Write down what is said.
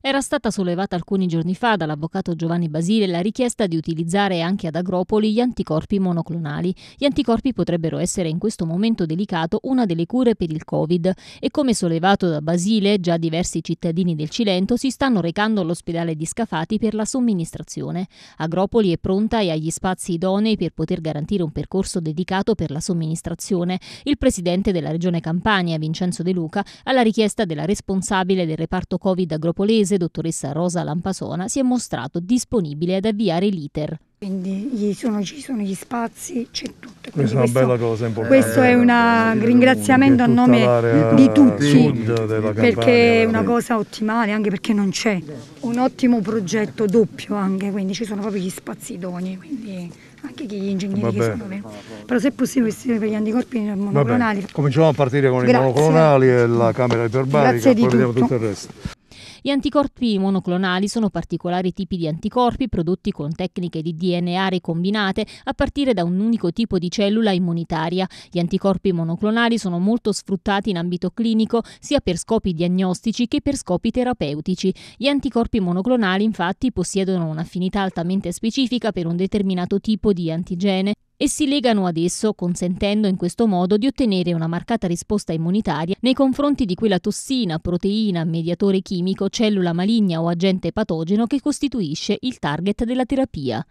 Era stata sollevata alcuni giorni fa dall'avvocato Giovanni Basile la richiesta di utilizzare anche ad Agropoli gli anticorpi monoclonali. Gli anticorpi potrebbero essere in questo momento delicato una delle cure per il Covid e come sollevato da Basile già diversi cittadini del Cilento si stanno recando all'ospedale di Scafati per la somministrazione. Agropoli è pronta e ha gli spazi idonei per poter garantire un percorso dedicato per la somministrazione. Il presidente della regione Campania, Vincenzo De Luca, alla richiesta della responsabile del reparto Covid agropolese Cortese, dottoressa Rosa Lampasona, si è mostrato disponibile ad avviare l'iter. Quindi sono, ci sono gli spazi, c'è tutto. Quindi questa è una questo, bella cosa importante. Questo è eh, un eh, ringraziamento a nome di tutti, perché è una cosa ottimale, anche perché non c'è un ottimo progetto doppio anche, quindi ci sono proprio gli spazi idonei. Quindi anche gli ingegneri Vabbè. che sono venuti. Però se è possibile investire per gli anticorpi monoclonali. Vabbè. Cominciamo a partire con Grazie. i monoclonali e la camera iperbarica, poi tutto. vediamo tutto il resto. Gli anticorpi monoclonali sono particolari tipi di anticorpi prodotti con tecniche di DNA ricombinate a partire da un unico tipo di cellula immunitaria. Gli anticorpi monoclonali sono molto sfruttati in ambito clinico sia per scopi diagnostici che per scopi terapeutici. Gli anticorpi monoclonali infatti possiedono un'affinità altamente specifica per un determinato tipo di antigene e si legano ad esso consentendo in questo modo di ottenere una marcata risposta immunitaria nei confronti di quella tossina, proteina, mediatore chimico, cellula maligna o agente patogeno che costituisce il target della terapia.